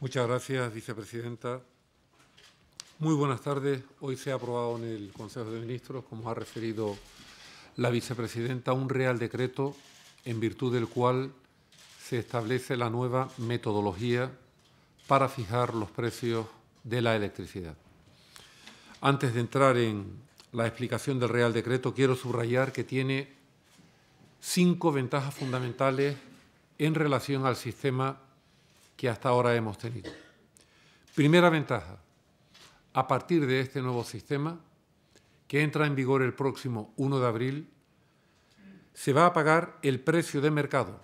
Muchas gracias, vicepresidenta. Muy buenas tardes. Hoy se ha aprobado en el Consejo de Ministros, como ha referido la vicepresidenta, un Real Decreto en virtud del cual se establece la nueva metodología para fijar los precios de la electricidad. Antes de entrar en la explicación del Real Decreto, quiero subrayar que tiene cinco ventajas fundamentales en relación al sistema que hasta ahora hemos tenido. Primera ventaja, a partir de este nuevo sistema, que entra en vigor el próximo 1 de abril, se va a pagar el precio de mercado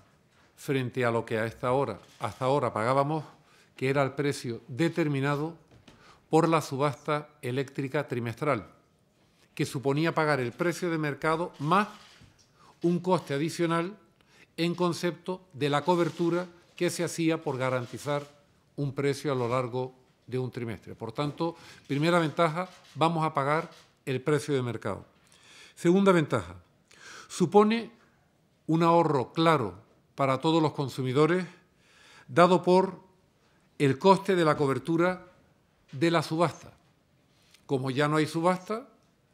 frente a lo que hasta ahora pagábamos, que era el precio determinado por la subasta eléctrica trimestral, que suponía pagar el precio de mercado más un coste adicional en concepto de la cobertura Qué se hacía por garantizar un precio a lo largo de un trimestre. Por tanto, primera ventaja, vamos a pagar el precio de mercado. Segunda ventaja, supone un ahorro claro para todos los consumidores, dado por el coste de la cobertura de la subasta. Como ya no hay subasta,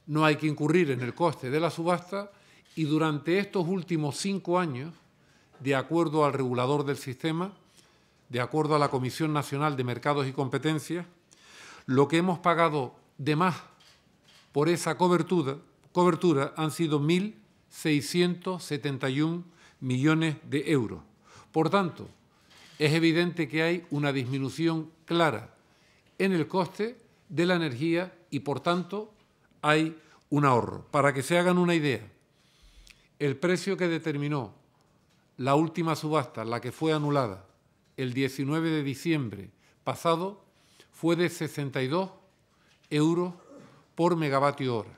no hay que incurrir en el coste de la subasta y durante estos últimos cinco años de acuerdo al regulador del sistema, de acuerdo a la Comisión Nacional de Mercados y Competencias, lo que hemos pagado de más por esa cobertura, cobertura han sido 1.671 millones de euros. Por tanto, es evidente que hay una disminución clara en el coste de la energía y, por tanto, hay un ahorro. Para que se hagan una idea, el precio que determinó la última subasta, la que fue anulada el 19 de diciembre pasado, fue de 62 euros por megavatio hora.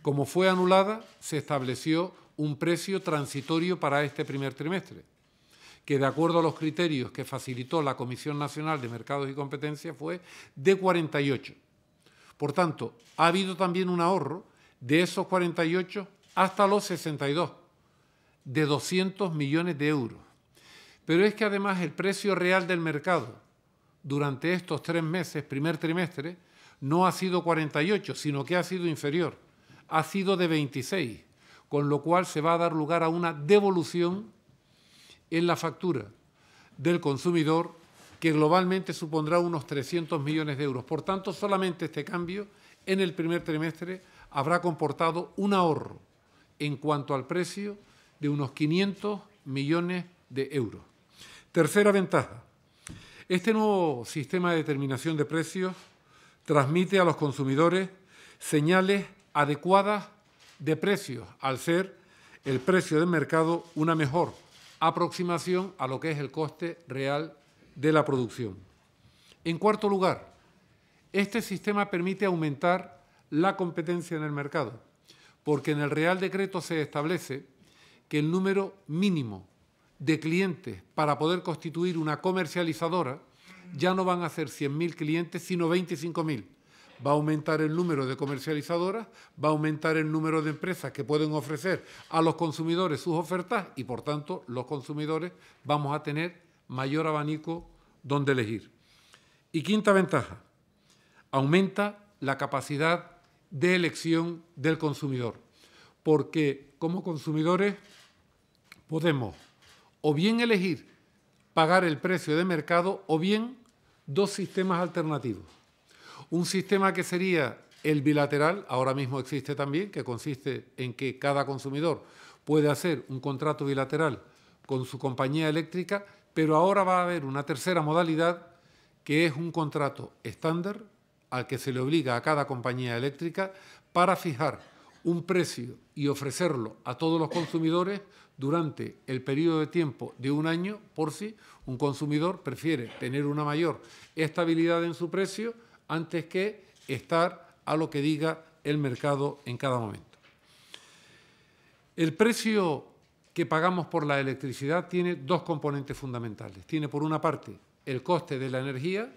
Como fue anulada, se estableció un precio transitorio para este primer trimestre, que de acuerdo a los criterios que facilitó la Comisión Nacional de Mercados y Competencia fue de 48. Por tanto, ha habido también un ahorro de esos 48 hasta los 62 de 200 millones de euros. Pero es que además el precio real del mercado durante estos tres meses, primer trimestre, no ha sido 48, sino que ha sido inferior. Ha sido de 26, con lo cual se va a dar lugar a una devolución en la factura del consumidor que globalmente supondrá unos 300 millones de euros. Por tanto, solamente este cambio en el primer trimestre habrá comportado un ahorro en cuanto al precio de unos 500 millones de euros. Tercera ventaja. Este nuevo sistema de determinación de precios transmite a los consumidores señales adecuadas de precios, al ser el precio del mercado una mejor aproximación a lo que es el coste real de la producción. En cuarto lugar, este sistema permite aumentar la competencia en el mercado, porque en el Real Decreto se establece que el número mínimo de clientes para poder constituir una comercializadora ya no van a ser 100.000 clientes, sino 25.000. Va a aumentar el número de comercializadoras, va a aumentar el número de empresas que pueden ofrecer a los consumidores sus ofertas y, por tanto, los consumidores vamos a tener mayor abanico donde elegir. Y quinta ventaja, aumenta la capacidad de elección del consumidor, porque como consumidores podemos o bien elegir pagar el precio de mercado o bien dos sistemas alternativos. Un sistema que sería el bilateral, ahora mismo existe también, que consiste en que cada consumidor puede hacer un contrato bilateral con su compañía eléctrica, pero ahora va a haber una tercera modalidad que es un contrato estándar al que se le obliga a cada compañía eléctrica para fijar un precio y ofrecerlo a todos los consumidores durante el periodo de tiempo de un año, por si un consumidor prefiere tener una mayor estabilidad en su precio antes que estar a lo que diga el mercado en cada momento. El precio que pagamos por la electricidad tiene dos componentes fundamentales. Tiene por una parte el coste de la energía,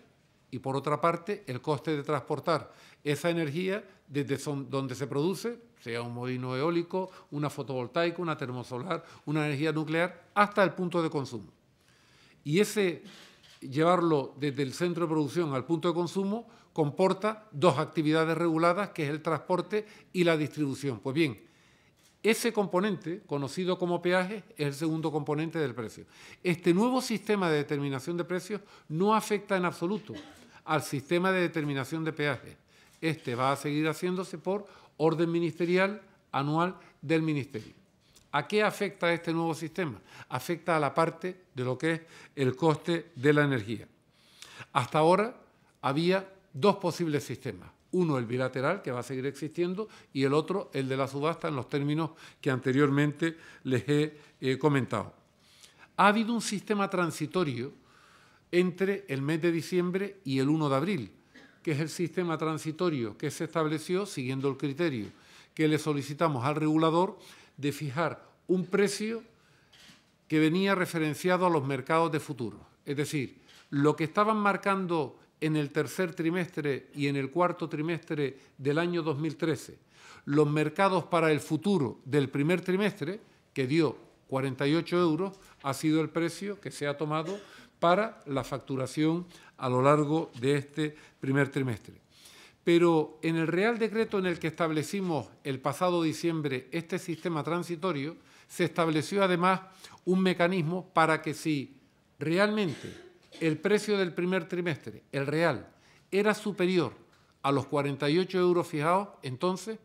y por otra parte el coste de transportar esa energía desde donde se produce, sea un molino eólico, una fotovoltaica, una termosolar, una energía nuclear, hasta el punto de consumo. Y ese llevarlo desde el centro de producción al punto de consumo comporta dos actividades reguladas, que es el transporte y la distribución. Pues bien, ese componente, conocido como peaje, es el segundo componente del precio. Este nuevo sistema de determinación de precios no afecta en absoluto al sistema de determinación de peajes. Este va a seguir haciéndose por orden ministerial anual del Ministerio. ¿A qué afecta este nuevo sistema? Afecta a la parte de lo que es el coste de la energía. Hasta ahora había dos posibles sistemas. Uno el bilateral, que va a seguir existiendo, y el otro el de la subasta en los términos que anteriormente les he eh, comentado. Ha habido un sistema transitorio entre el mes de diciembre y el 1 de abril, que es el sistema transitorio que se estableció siguiendo el criterio que le solicitamos al regulador de fijar un precio que venía referenciado a los mercados de futuro. Es decir, lo que estaban marcando en el tercer trimestre y en el cuarto trimestre del año 2013 los mercados para el futuro del primer trimestre, que dio 48 euros, ha sido el precio que se ha tomado para la facturación a lo largo de este primer trimestre. Pero en el Real Decreto en el que establecimos el pasado diciembre este sistema transitorio, se estableció además un mecanismo para que si realmente el precio del primer trimestre, el real, era superior a los 48 euros fijados, entonces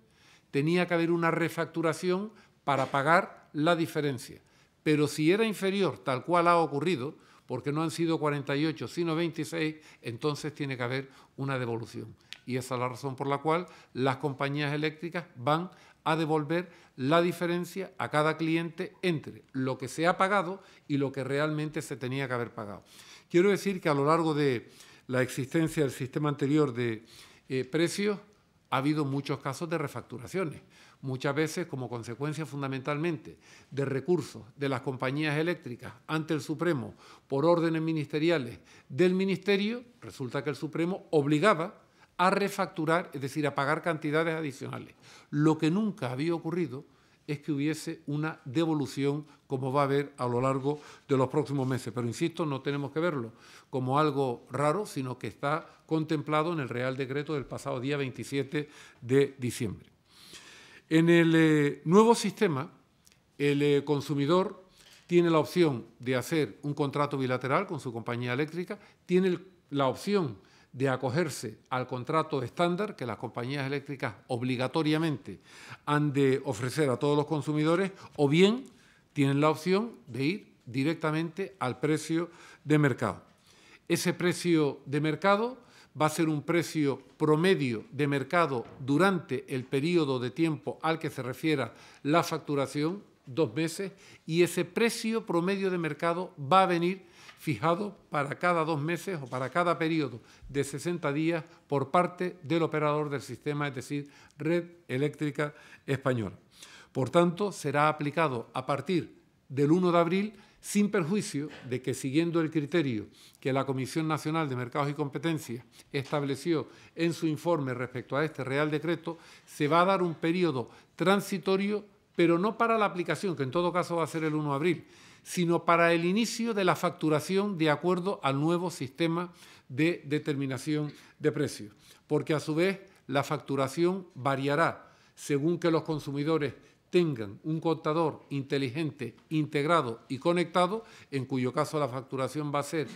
tenía que haber una refacturación para pagar la diferencia. Pero si era inferior, tal cual ha ocurrido, porque no han sido 48, sino 26, entonces tiene que haber una devolución. Y esa es la razón por la cual las compañías eléctricas van a devolver la diferencia a cada cliente entre lo que se ha pagado y lo que realmente se tenía que haber pagado. Quiero decir que a lo largo de la existencia del sistema anterior de eh, precios ha habido muchos casos de refacturaciones muchas veces como consecuencia fundamentalmente de recursos de las compañías eléctricas ante el Supremo por órdenes ministeriales del Ministerio, resulta que el Supremo obligaba a refacturar, es decir, a pagar cantidades adicionales. Lo que nunca había ocurrido es que hubiese una devolución como va a haber a lo largo de los próximos meses. Pero insisto, no tenemos que verlo como algo raro, sino que está contemplado en el Real Decreto del pasado día 27 de diciembre. En el eh, nuevo sistema, el eh, consumidor tiene la opción de hacer un contrato bilateral con su compañía eléctrica, tiene la opción de acogerse al contrato estándar que las compañías eléctricas obligatoriamente han de ofrecer a todos los consumidores, o bien tienen la opción de ir directamente al precio de mercado. Ese precio de mercado va a ser un precio promedio de mercado durante el periodo de tiempo al que se refiera la facturación, dos meses, y ese precio promedio de mercado va a venir fijado para cada dos meses o para cada periodo de 60 días por parte del operador del sistema, es decir, Red Eléctrica Española. Por tanto, será aplicado a partir del 1 de abril, sin perjuicio de que siguiendo el criterio que la Comisión Nacional de Mercados y Competencia estableció en su informe respecto a este Real Decreto, se va a dar un periodo transitorio, pero no para la aplicación, que en todo caso va a ser el 1 de abril, sino para el inicio de la facturación de acuerdo al nuevo sistema de determinación de precios, porque a su vez la facturación variará según que los consumidores tengan un contador inteligente, integrado y conectado, en cuyo caso la facturación va a ser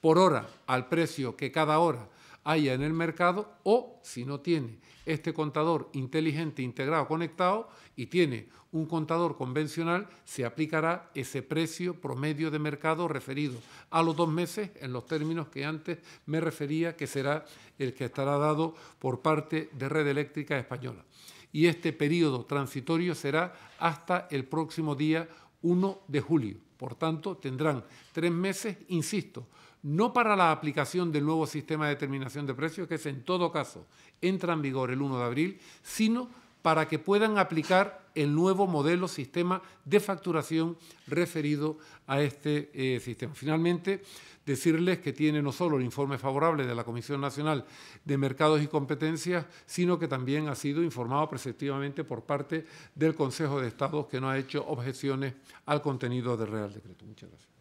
por hora al precio que cada hora haya en el mercado, o si no tiene este contador inteligente, integrado, conectado y tiene un contador convencional, se aplicará ese precio promedio de mercado referido a los dos meses en los términos que antes me refería, que será el que estará dado por parte de Red Eléctrica Española y este periodo transitorio será hasta el próximo día 1 de julio. Por tanto, tendrán tres meses, insisto, no para la aplicación del nuevo sistema de determinación de precios, que es en todo caso entra en vigor el 1 de abril, sino para que puedan aplicar el nuevo modelo sistema de facturación referido a este eh, sistema. Finalmente, decirles que tiene no solo el informe favorable de la Comisión Nacional de Mercados y Competencias, sino que también ha sido informado preceptivamente por parte del Consejo de Estados, que no ha hecho objeciones al contenido del Real Decreto. Muchas gracias.